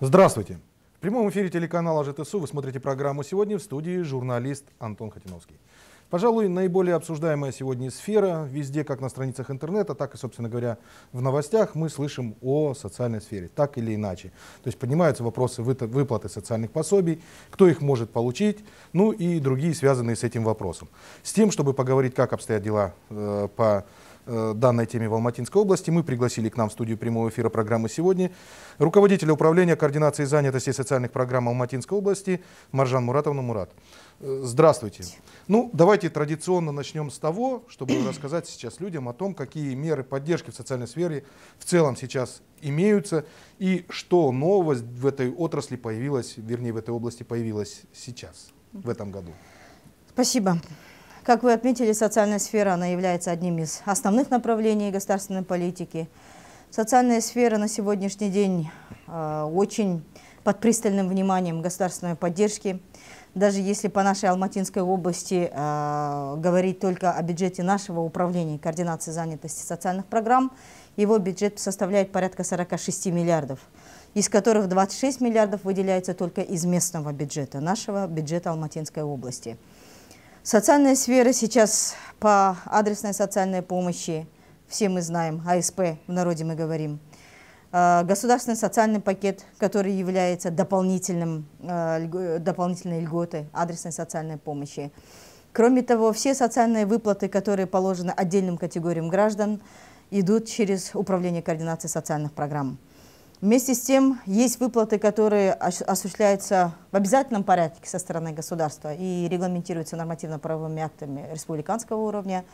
Здравствуйте. В прямом эфире телеканала ЖТСУ вы смотрите программу «Сегодня» в студии журналист Антон Хатиновский. Пожалуй, наиболее обсуждаемая сегодня сфера, везде, как на страницах интернета, так и, собственно говоря, в новостях, мы слышим о социальной сфере, так или иначе. То есть поднимаются вопросы выплаты социальных пособий, кто их может получить, ну и другие связанные с этим вопросом. С тем, чтобы поговорить, как обстоят дела э, по Э, данной теме в Алматинской области. Мы пригласили к нам в студию прямого эфира программы «Сегодня» руководителя управления координации занятости и социальных программ Алматинской области Маржан Муратовна Мурат. Э, здравствуйте. Ну, давайте традиционно начнем с того, чтобы рассказать сейчас людям о том, какие меры поддержки в социальной сфере в целом сейчас имеются и что нового в этой отрасли появилось, вернее, в этой области появилось сейчас, в этом году. Спасибо. Как вы отметили, социальная сфера она является одним из основных направлений государственной политики. Социальная сфера на сегодняшний день а, очень под пристальным вниманием государственной поддержки. Даже если по нашей Алматинской области а, говорить только о бюджете нашего управления координации занятости социальных программ, его бюджет составляет порядка 46 миллиардов, из которых 26 миллиардов выделяется только из местного бюджета, нашего бюджета Алматинской области. Социальная сфера сейчас по адресной социальной помощи, все мы знаем, АСП, в народе мы говорим. А, государственный социальный пакет, который является дополнительным, а, дополнительной льготой адресной социальной помощи. Кроме того, все социальные выплаты, которые положены отдельным категориям граждан, идут через Управление координации социальных программ. Вместе с тем, есть выплаты, которые осуществляются в обязательном порядке со стороны государства и регламентируются нормативно-правовыми актами республиканского уровня.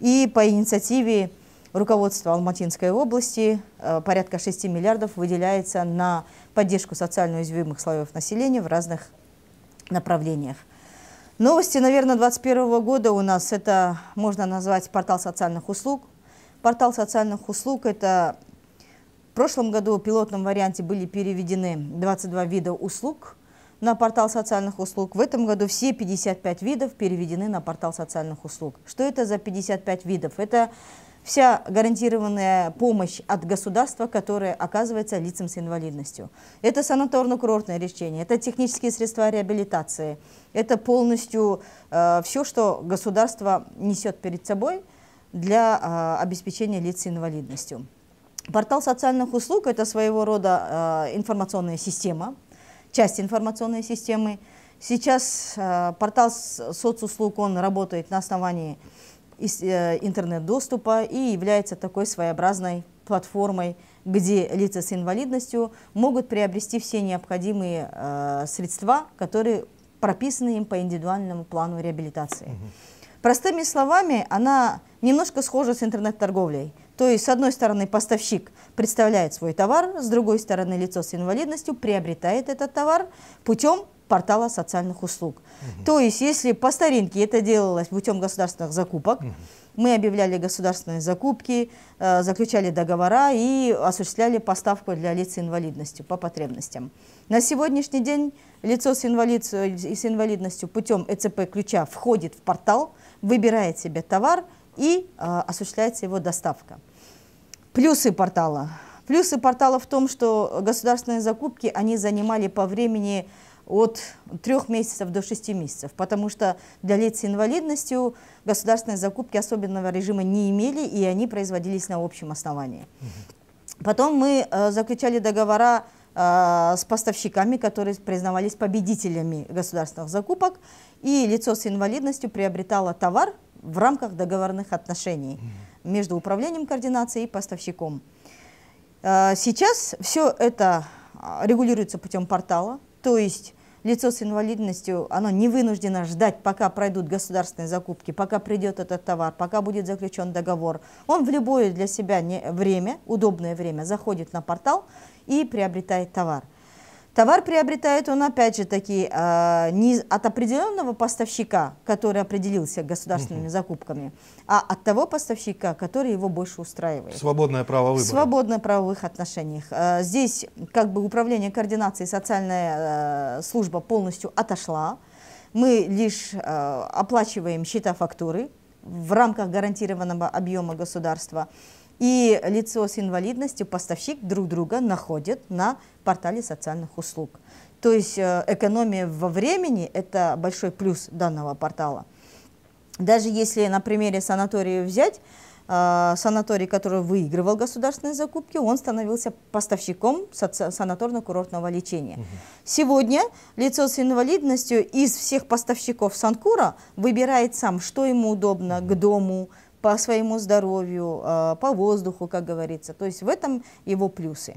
И по инициативе руководства Алматинской области э, порядка 6 миллиардов выделяется на поддержку социально уязвимых слоев населения в разных направлениях. Новости, наверное, 2021 года у нас это можно назвать портал социальных услуг. Портал социальных услуг – это в прошлом году в пилотном варианте были переведены 22 вида услуг на портал социальных услуг. В этом году все 55 видов переведены на портал социальных услуг. Что это за 55 видов? Это вся гарантированная помощь от государства, которая оказывается лицам с инвалидностью. Это санаторно-курортное лечение, это технические средства реабилитации, это полностью э, все, что государство несет перед собой для э, обеспечения лиц с инвалидностью. Портал социальных услуг – это своего рода э, информационная система, часть информационной системы. Сейчас э, портал соцуслуг, он работает на основании э, интернет-доступа и является такой своеобразной платформой, где лица с инвалидностью могут приобрести все необходимые э, средства, которые прописаны им по индивидуальному плану реабилитации. Угу. Простыми словами, она немножко схожа с интернет-торговлей – то есть, с одной стороны, поставщик представляет свой товар, с другой стороны, лицо с инвалидностью приобретает этот товар путем портала социальных услуг. Угу. То есть, если по старинке это делалось путем государственных закупок, угу. мы объявляли государственные закупки, э, заключали договора и осуществляли поставку для лиц с инвалидностью по потребностям. На сегодняшний день лицо с, инвалид, с инвалидностью путем ЭЦП ключа входит в портал, выбирает себе товар, и а, осуществляется его доставка. Плюсы портала. Плюсы портала в том, что государственные закупки, они занимали по времени от трех месяцев до шести месяцев, потому что для лиц с инвалидностью государственные закупки особенного режима не имели, и они производились на общем основании. Потом мы а, заключали договора а, с поставщиками, которые признавались победителями государственных закупок, и лицо с инвалидностью приобретало товар, в рамках договорных отношений между управлением координации и поставщиком. Э, сейчас все это э, регулируется путем портала, то есть лицо с инвалидностью, оно не вынуждено ждать, пока пройдут государственные закупки, пока придет этот товар, пока будет заключен договор. Он в любое для себя время, удобное время заходит на портал и приобретает товар. Товар приобретает он опять же таки э, не от определенного поставщика, который определился государственными угу. закупками, а от того поставщика, который его больше устраивает. Свободное право выбора. Свободное правовых отношениях. Э, здесь как бы управление координацией социальная э, служба полностью отошла. Мы лишь э, оплачиваем счета фактуры в рамках гарантированного объема государства и лицо с инвалидностью, поставщик друг друга находят на портале социальных услуг. То есть э, экономия во времени – это большой плюс данного портала. Даже если на примере санатория взять, э, санаторий, который выигрывал государственные закупки, он становился поставщиком санаторно-курортного лечения. Сегодня лицо с инвалидностью из всех поставщиков Санкура выбирает сам, что ему удобно, к дому, к дому по своему здоровью, а, по воздуху, как говорится. То есть в этом его плюсы.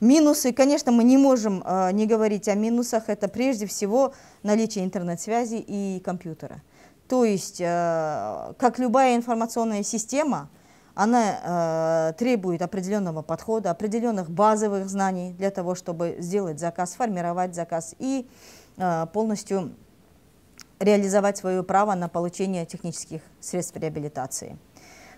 Минусы, конечно, мы не можем а, не говорить о минусах. Это прежде всего наличие интернет-связи и компьютера. То есть, а, как любая информационная система, она требует определенного подхода, определенных базовых знаний для того, чтобы сделать заказ, формировать заказ и полностью реализовать свое право на получение технических средств реабилитации.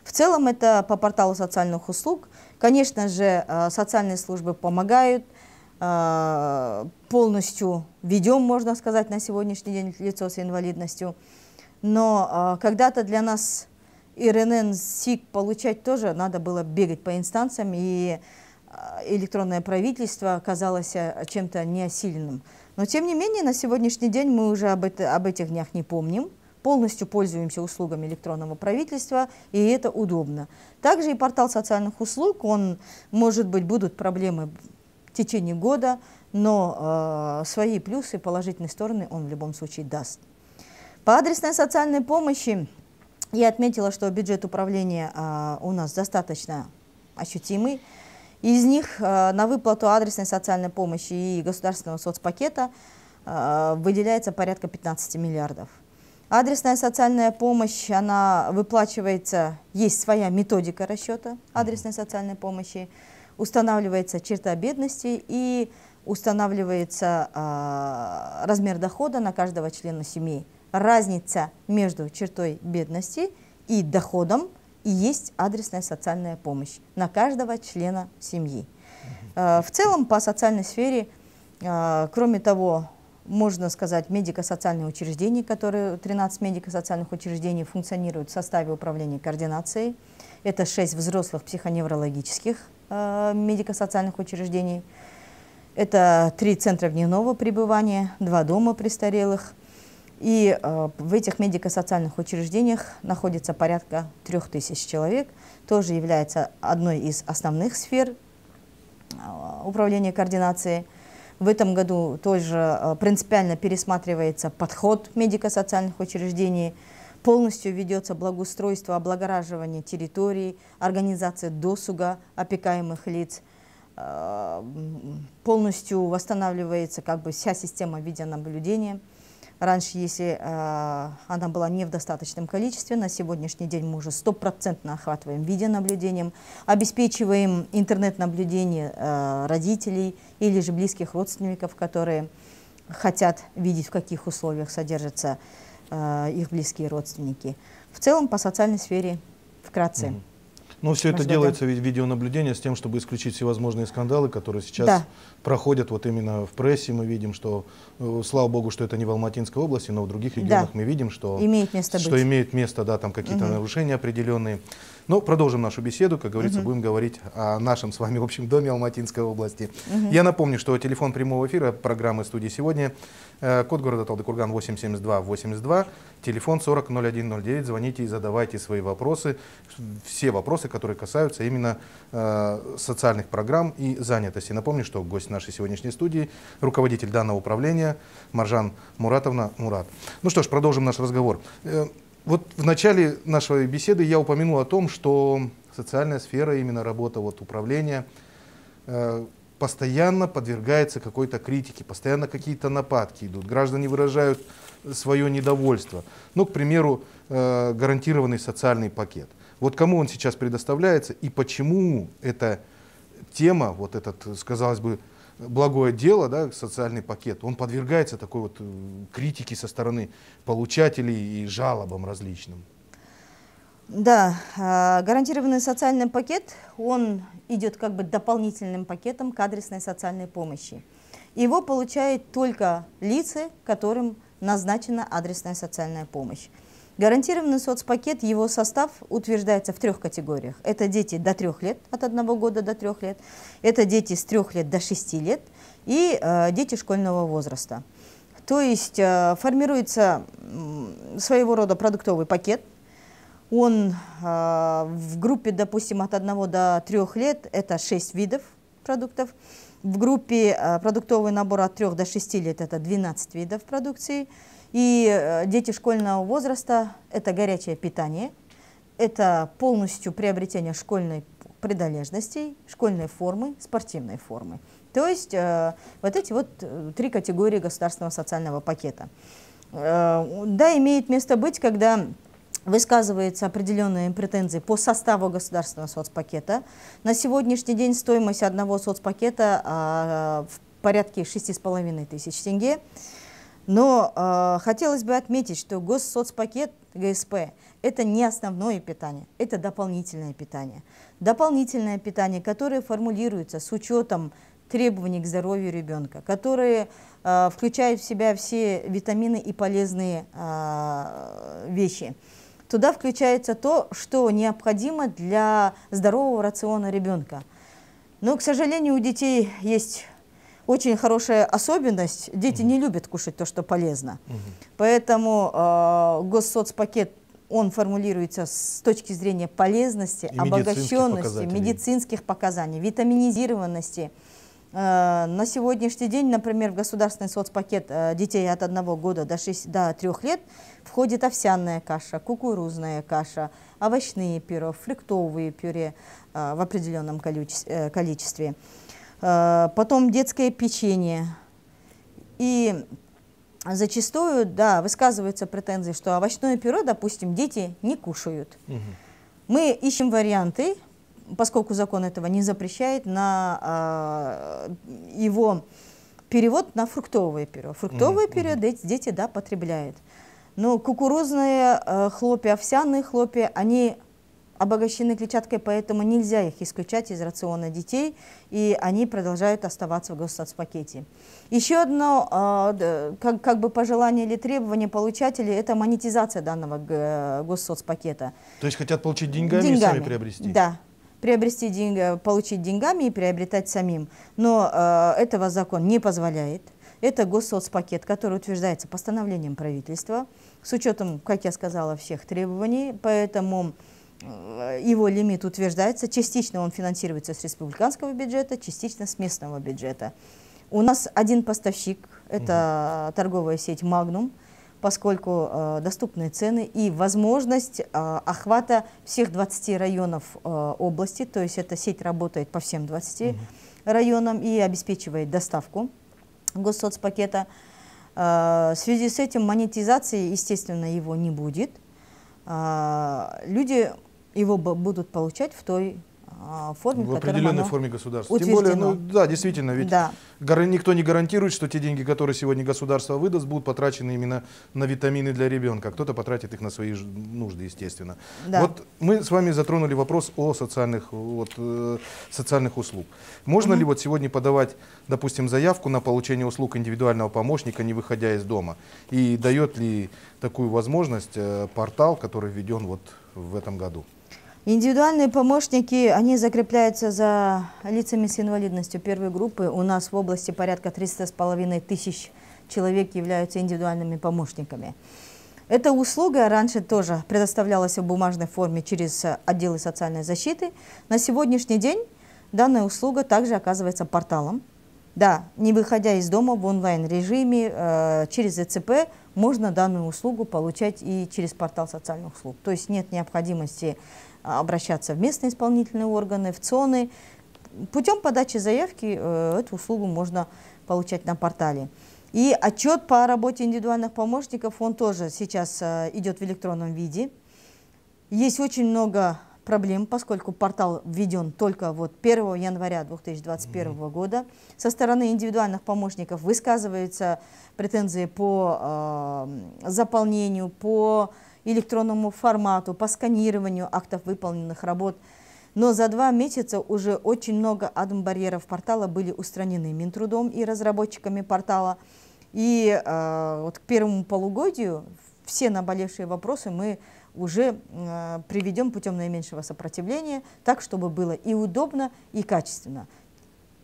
В целом это по порталу социальных услуг. Конечно же, э, социальные службы помогают, э, полностью ведем, можно сказать, на сегодняшний день лицо с инвалидностью. Но э, когда-то для нас ИРНН, СИК получать тоже надо было бегать по инстанциям, и электронное правительство казалось чем-то неосиленным. Но, тем не менее, на сегодняшний день мы уже об, это, об этих днях не помним, полностью пользуемся услугами электронного правительства, и это удобно. Также и портал социальных услуг, он, может быть, будут проблемы в течение года, но э, свои плюсы, положительные стороны он в любом случае даст. По адресной социальной помощи я отметила, что бюджет управления э, у нас достаточно ощутимый. Из них э, на выплату адресной социальной помощи и государственного соцпакета э, выделяется порядка 15 миллиардов. Адресная социальная помощь, она выплачивается, есть своя методика расчета адресной социальной помощи, устанавливается черта бедности и устанавливается э, размер дохода на каждого члена семьи. Разница между чертой бедности и доходом – и есть адресная социальная помощь на каждого члена семьи. Э, в целом по социальной сфере, э, кроме того, можно сказать, медико-социальные учреждения, которые 13 медико-социальных учреждений функционируют в составе управления координацией. Это 6 взрослых психоневрологических э, медико-социальных учреждений. Это 3 центра дневного пребывания, 2 дома престарелых – и э, в этих медико-социальных учреждениях находится порядка трех тысяч человек, тоже является одной из основных сфер э, управления координацией. В этом году тоже э, принципиально пересматривается подход медико-социальных учреждений, полностью ведется благоустройство, облагораживание территорий, организация досуга опекаемых лиц, э, полностью восстанавливается как бы вся система видеонаблюдения. Раньше, если э, она была не в достаточном количестве, на сегодняшний день мы уже стопроцентно охватываем видеонаблюдением, обеспечиваем интернет-наблюдение э, родителей или же близких родственников, которые хотят видеть, в каких условиях содержатся э, их близкие родственники. В целом по социальной сфере вкратце. Mm -hmm. Но все это делается ведь видеонаблюдение с тем, чтобы исключить всевозможные скандалы, которые сейчас да. проходят вот именно в прессе. Мы видим, что, э, слава богу, что это не в Алматинской области, но в других регионах да. мы видим, что имеет место, что Имеет место да, там какие-то угу. нарушения определенные. Но продолжим нашу беседу, как говорится, угу. будем говорить о нашем с вами общем доме Алматинской области. Угу. Я напомню, что телефон прямого эфира программы «Студии сегодня», э, код города Талдыкурган 872 87282, телефон 400109, звоните и задавайте свои вопросы, все вопросы, которые касаются именно э, социальных программ и занятости. Напомню, что гость нашей сегодняшней студии, руководитель данного управления Маржан Муратовна Мурат. Ну что ж, продолжим наш разговор. Э, вот в начале нашей беседы я упомянул о том, что социальная сфера, именно работа вот, управления, э, постоянно подвергается какой-то критике, постоянно какие-то нападки идут, граждане выражают свое недовольство. Ну, к примеру, э, гарантированный социальный пакет. Вот кому он сейчас предоставляется и почему эта тема, вот этот, казалось бы, благое дело, да, социальный пакет, он подвергается такой вот э, критике со стороны получателей и жалобам различным. Да, э, гарантированный социальный пакет, он идет как бы дополнительным пакетом к адресной социальной помощи. Его получают только лица, которым назначена адресная социальная помощь. Гарантированный соцпакет, его состав утверждается в трех категориях. Это дети до трех лет, от одного года до трех лет. Это дети с трех лет до шести лет и э, дети школьного возраста. То есть э, формируется э, своего рода продуктовый пакет. Он э, в группе, допустим, от одного до трех лет – это шесть видов продуктов. В группе э, продуктовый набор от трех до шести лет – это 12 видов продукции. И э, дети школьного возраста – это горячее питание, это полностью приобретение школьной принадлежностей, школьной формы, спортивной формы. То есть э, вот эти вот э, три категории государственного социального пакета. Э, да, имеет место быть, когда высказываются определенные претензии по составу государственного соцпакета. На сегодняшний день стоимость одного соцпакета э, в порядке 6,5 тысяч тенге. Но э, хотелось бы отметить, что госсоцпакет ГСП – это не основное питание, это дополнительное питание. Дополнительное питание, которое формулируется с учетом требований к здоровью ребенка, которое э, включают в себя все витамины и полезные э, вещи. Туда включается то, что необходимо для здорового рациона ребенка. Но, к сожалению, у детей есть очень хорошая особенность. Дети не любят кушать то, что полезно. Поэтому э, госсоцпакет он формулируется с точки зрения полезности, и обогащенности, медицинских, медицинских показаний, витаминизированности. А, на сегодняшний день, например, в государственный соцпакет а, детей от 1 года до, 6, до 3 лет входит овсяная каша, кукурузная каша, овощные пюре, фруктовые пюре в определенном э, количестве. Э, потом детское печенье. И зачастую, да, высказываются претензии, что овощное пюре, допустим, дети не кушают. Угу. Мы ищем варианты, поскольку закон этого не запрещает, на э, его перевод на фруктовое пюре. Фруктовое угу, пюре угу. дети, да, потребляют. Но кукурузные э, хлопья, овсяные хлопья, они обогащены клетчаткой, поэтому нельзя их исключать из рациона детей, и они продолжают оставаться в госсоцпакете. Еще одно а, как, как бы пожелание или требование получателей – это монетизация данного госсоцпакета. То есть хотят получить деньгами, деньгами. и сами приобрести? Да, приобрести деньги, получить деньгами и приобретать самим. Но а, этого закон не позволяет. Это госсоцпакет, который утверждается постановлением правительства с учетом, как я сказала, всех требований. Поэтому его лимит утверждается. Частично он финансируется с республиканского бюджета, частично с местного бюджета. У нас один поставщик, это угу. торговая сеть «Магнум», поскольку э, доступные цены и возможность э, охвата всех 20 районов э, области, то есть эта сеть работает по всем 20 угу. районам и обеспечивает доставку госсоцпакета. Э, в связи с этим монетизации, естественно, его не будет. Э, люди его будут получать в той а, форме, в определенной форме государства. Утверждено. Тем более, ну да, действительно, ведь да. никто не гарантирует, что те деньги, которые сегодня государство выдаст, будут потрачены именно на витамины для ребенка. Кто-то потратит их на свои нужды, естественно. Да. Вот мы с вами затронули вопрос о социальных, вот, э, социальных услуг. Можно угу. ли вот сегодня подавать, допустим, заявку на получение услуг индивидуального помощника, не выходя из дома? И дает ли такую возможность э, портал, который введен вот в этом году? Индивидуальные помощники, они закрепляются за лицами с инвалидностью первой группы. У нас в области порядка 300,5 тысяч человек являются индивидуальными помощниками. Эта услуга раньше тоже предоставлялась в бумажной форме через отделы социальной защиты. На сегодняшний день данная услуга также оказывается порталом. Да, не выходя из дома в онлайн-режиме, э, через ЭЦП можно данную услугу получать и через портал социальных услуг. То есть нет необходимости а, обращаться в местные исполнительные органы, в ЦОНы. Путем подачи заявки э, эту услугу можно получать на портале. И отчет по работе индивидуальных помощников, он тоже сейчас э, идет в электронном виде. Есть очень много проблем, поскольку портал введен только вот 1 января 2021 mm-hmm. года. Со стороны индивидуальных помощников высказываются претензии по э, заполнению, по электронному формату, по сканированию актов выполненных работ. Но за два месяца уже очень много адм-барьеров портала были устранены Минтрудом и разработчиками портала. И э, вот к первому полугодию все наболевшие вопросы мы уже э, приведем путем наименьшего сопротивления, так, чтобы было и удобно, и качественно.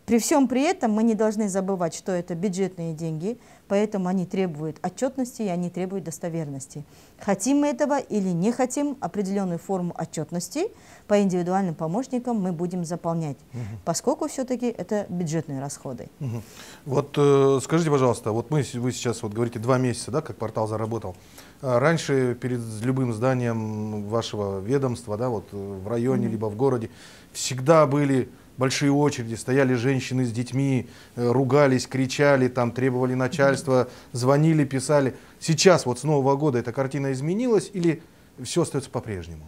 При всем при этом мы не должны забывать, что это бюджетные деньги, поэтому они требуют отчетности и они требуют достоверности. Хотим мы этого или не хотим, определенную форму отчетности по индивидуальным помощникам мы будем заполнять, угу. поскольку все-таки это бюджетные расходы. Угу. Вот э, скажите, пожалуйста, вот мы, вы сейчас вот говорите два месяца, да, как портал заработал. А раньше перед любым зданием вашего ведомства, да, вот э, в районе, угу. либо в городе, всегда были большие очереди, стояли женщины с детьми, э, ругались, кричали, там требовали начальства, звонили, писали. Сейчас вот с Нового года эта картина изменилась или все остается по-прежнему?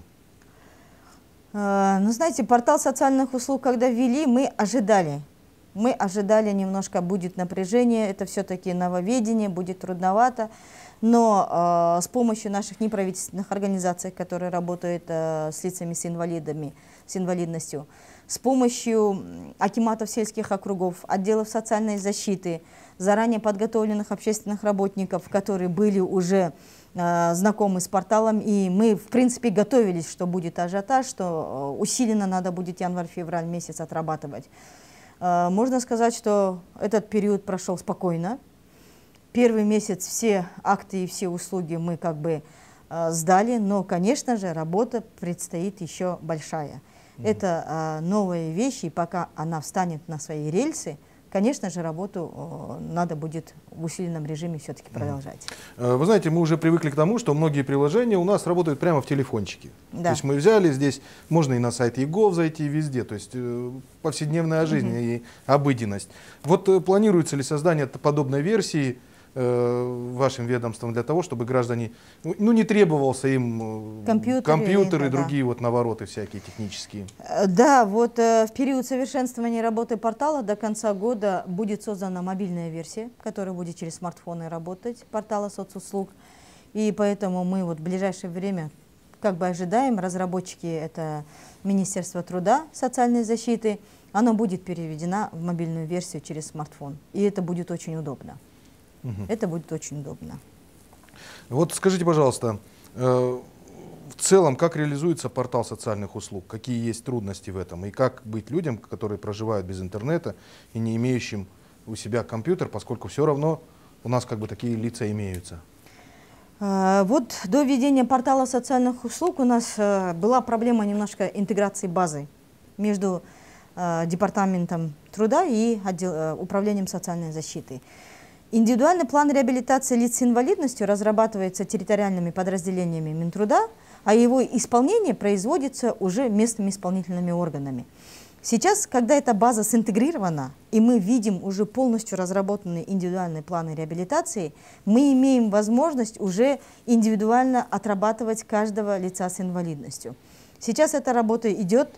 Э, ну, знаете, портал социальных услуг, когда ввели, мы ожидали. Мы ожидали немножко, будет напряжение, это все-таки нововведение, будет трудновато. Но э, с помощью наших неправительственных организаций, которые работают э, с лицами с инвалидами, с инвалидностью, с помощью акиматов сельских округов, отделов социальной защиты, заранее подготовленных общественных работников, которые были уже э, знакомы с порталом, и мы, в принципе, готовились, что будет ажиотаж, что э, усиленно надо будет январь-февраль месяц отрабатывать. Э, можно сказать, что этот период прошел спокойно. Первый месяц все акты и все услуги мы как бы э, сдали, но, конечно же, работа предстоит еще большая – это а, новые вещи, и пока она встанет на свои рельсы, конечно же, работу надо будет в усиленном режиме все-таки продолжать. А, вы знаете, мы уже привыкли к тому, что многие приложения у нас работают прямо в телефончике. Да. То есть мы взяли здесь, можно и на сайт ЕГОВ зайти, везде, то есть э, повседневная жизнь угу. и обыденность. Вот э, планируется ли создание подобной версии Э, вашим ведомством для того, чтобы граждане, ну, ну не требовался им э, компьютеры, компьютеры и другие да. вот навороты всякие технические. Э, да, вот в период совершенствования работы портала до конца года будет создана мобильная версия, которая будет через смартфоны работать, портала соцуслуг. И поэтому мы вот в ближайшее время как бы ожидаем, разработчики это Министерство труда, социальной защиты, она будет переведена в мобильную версию через смартфон. И это будет очень удобно. Угу. Это будет очень удобно. Вот скажите, пожалуйста, э, в целом, как реализуется портал социальных услуг? Какие есть трудности в этом? И как быть людям, которые проживают без интернета и не имеющим у себя компьютер, поскольку все равно у нас как бы такие лица имеются? Э, вот до введения портала социальных услуг у нас э, была проблема немножко интеграции базы между департаментом труда и управлением социальной защиты. Индивидуальный план реабилитации лиц с инвалидностью разрабатывается территориальными подразделениями Минтруда, а его исполнение производится уже местными исполнительными органами. Сейчас, когда эта база синтегрирована, и мы видим уже полностью разработанные индивидуальные планы реабилитации, мы имеем возможность уже индивидуально отрабатывать каждого лица с инвалидностью. Сейчас эта работа идет,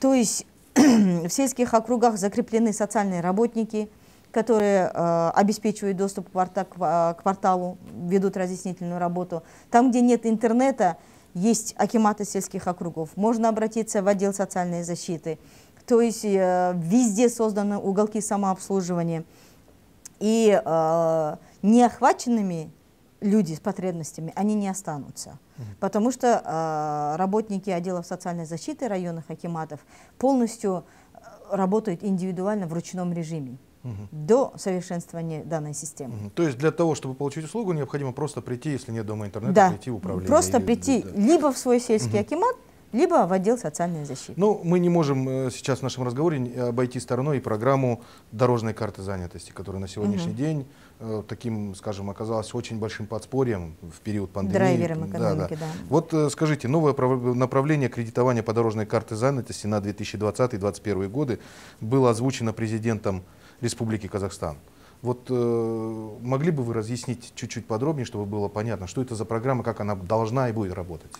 то есть в сельских округах закреплены социальные работники – которые э, обеспечивают доступ э, к кварталу, ведут разъяснительную работу. Там, где нет интернета, есть акиматы сельских округов. Можно обратиться в отдел социальной защиты. То есть э, везде созданы уголки самообслуживания. И неохваченными люди с потребностями, они не останутся. Потому что э, работники отделов социальной защиты районных акиматов полностью работают индивидуально в ручном режиме угу. до совершенствования данной системы. Угу. То есть для того, чтобы получить услугу, необходимо просто прийти, если нет дома интернета, да. прийти в управление. Просто или, прийти да. либо в свой сельский угу. акимат, либо в отдел социальной защиты. Ну, мы не можем э, сейчас в нашем разговоре обойти стороной и программу дорожной карты занятости, которая на сегодняшний угу. день э, таким, скажем, оказалась очень большим подспорьем в период пандемии. Драйвером экономики, да. да. да. Вот э, скажите, новое направление кредитования по дорожной карте занятости на 2020-2021 годы было озвучено президентом Республики Казахстан. Вот э, могли бы вы разъяснить чуть-чуть подробнее, чтобы было понятно, что это за программа, как она должна и будет работать?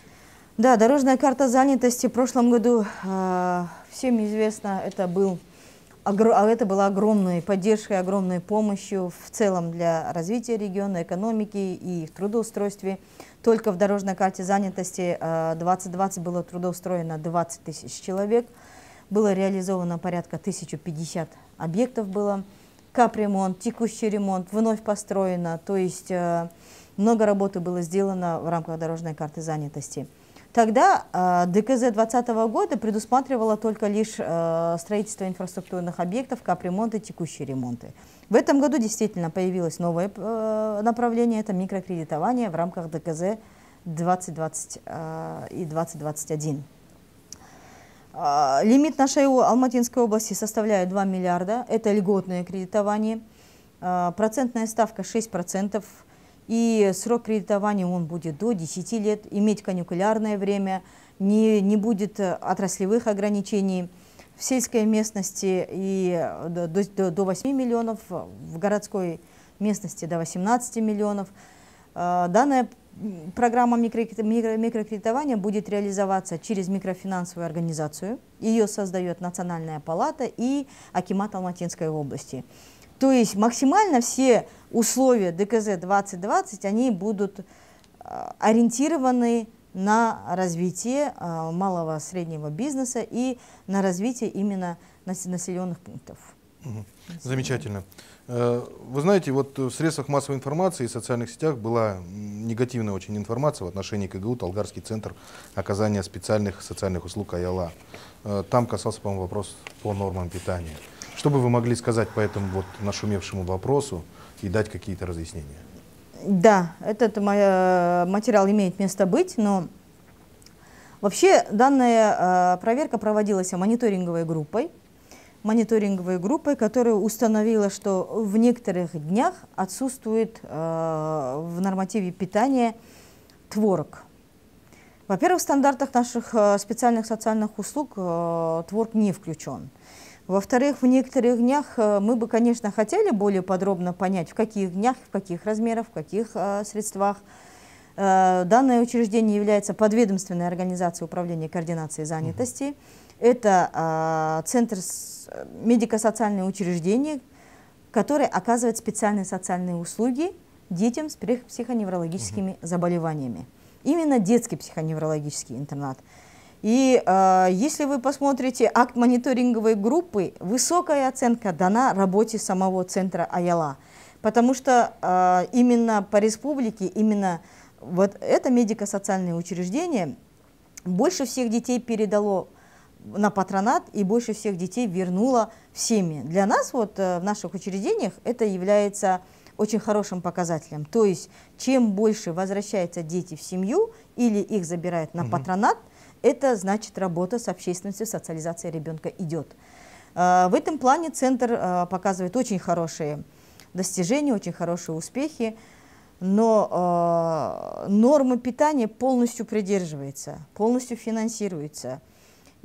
Да, дорожная карта занятости в прошлом году, э, всем известно, это, был, огр, а это была огромной поддержкой, огромной помощью в целом для развития региона, экономики и трудоустройстве. Только в дорожной карте занятости э, 2020 было трудоустроено 20 тысяч человек, было реализовано порядка 1050 объектов было, капремонт, текущий ремонт, вновь построено, то есть э, много работы было сделано в рамках дорожной карты занятости. Тогда э, ДКЗ 2020 года предусматривала только лишь э, строительство инфраструктурных объектов, капремонты, текущие ремонты. В этом году действительно появилось новое направление, это микрокредитование в рамках ДКЗ 2020 и 2021. А, лимит нашей Алматинской области составляет 2 миллиарда. Это льготное кредитование. А, процентная ставка 6%. И срок кредитования он будет до 10 лет. Иметь каникулярное время. Не, не будет отраслевых ограничений в сельской местности и до, до, до 8 миллионов, в городской местности до 18 миллионов. А, данная Программа микро, микрокредитования будет реализоваться через микрофинансовую организацию. Ее создает Национальная палата и Акимат Алматинской области. То есть максимально все условия ДКЗ 2020, они будут а, ориентированы на развитие а, малого-среднего бизнеса и на развитие именно населенных пунктов. Замечательно. Э, вы знаете, вот в средствах массовой информации и социальных сетях была негативная очень информация в отношении КГУ, Талгарский центр оказания специальных социальных услуг Аяла. Э, там касался, по-моему, вопрос по нормам питания. Что бы вы могли сказать по этому вот нашумевшему вопросу и дать какие-то разъяснения? Да, этот э, материал имеет место быть, но вообще данная проверка проводилась мониторинговой группой, мониторинговой группой, которая установила, что в некоторых днях отсутствует э, в нормативе питания творог. Во-первых, в стандартах наших э, специальных социальных услуг э, творог не включен. Во-вторых, в некоторых днях мы бы, конечно, хотели более подробно понять, в каких днях, в каких размерах, в каких средствах. данное учреждение является подведомственной организацией управления координацией занятости. Mm -hmm. Это а, центр э, медико-социальное учреждение, которое оказывает специальные социальные услуги детям с психоневрологическими угу. заболеваниями. Именно детский психоневрологический интернат. И э, если вы посмотрите акт мониторинговой группы, высокая оценка дана работе самого центра Аяла. Потому что э, именно по республике, именно вот это медико-социальное учреждение больше всех детей передало на патронат и больше всех детей вернула в семьи. Для нас вот э, в наших учреждениях это является очень хорошим показателем. То есть чем больше возвращаются дети в семью или их забирают на угу. патронат, это значит работа с общественностью, социализация ребенка идет. Э, в этом плане центр э, показывает очень хорошие достижения, очень хорошие успехи, но нормы питания полностью придерживается, полностью финансируется.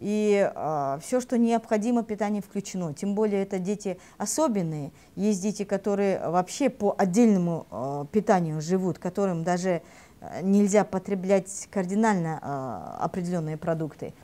И э, а, все, что необходимо, питание включено. Тем более это дети особенные. Есть дети, которые вообще по отдельному э, питанию живут, которым даже а, нельзя потреблять кардинально э, определенные продукты.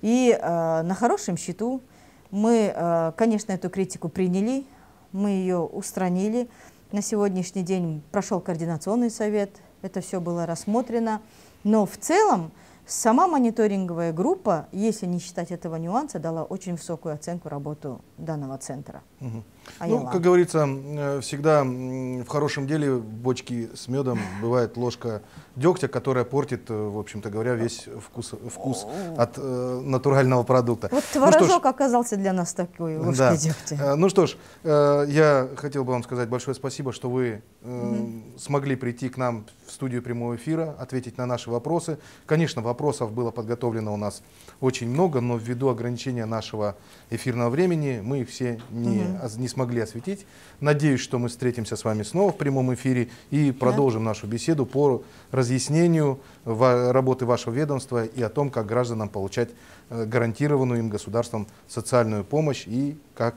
И э, на хорошем счету мы, э, конечно, эту критику приняли, мы ее устранили. На сегодняшний день прошел координационный совет, это все было рассмотрено. Но в целом Сама мониторинговая группа, если не считать этого нюанса, дала очень высокую оценку работу данного центра. Угу. А ну, как говорится, э, всегда в хорошем деле в бочке с медом бывает ложка дегтя, которая портит, э, в общем-то говоря, весь вкус, вкус от э, натурального продукта. Вот ну творожок ну, ж, оказался для нас такой ложкой да. дегтя. Э, ну что ж, э, я хотел бы вам сказать большое спасибо, что вы э, угу. смогли прийти к нам в студию прямого эфира, ответить на наши вопросы. Конечно, вопросов было подготовлено у нас очень много, но ввиду ограничения нашего эфирного времени мы их все не, угу. не смогли осветить. Надеюсь, что мы встретимся с вами снова в прямом эфире и продолжим нашу беседу по разъяснению работы вашего ведомства и о том, как гражданам получать э, гарантированную им государством социальную помощь и как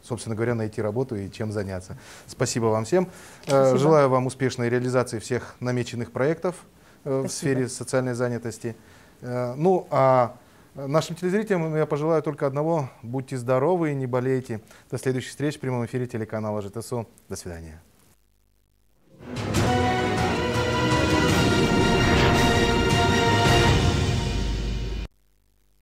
собственно говоря, найти работу и чем заняться. Спасибо вам всем. Э, Спасибо. Желаю вам успешной реализации всех намеченных проектов э, Спасибо. в сфере социальной занятости. Ну, а Нашим телезрителям я пожелаю только одного. Будьте здоровы и не болейте. До следующих встреч в прямом эфире телеканала ЖТСУ. До свидания.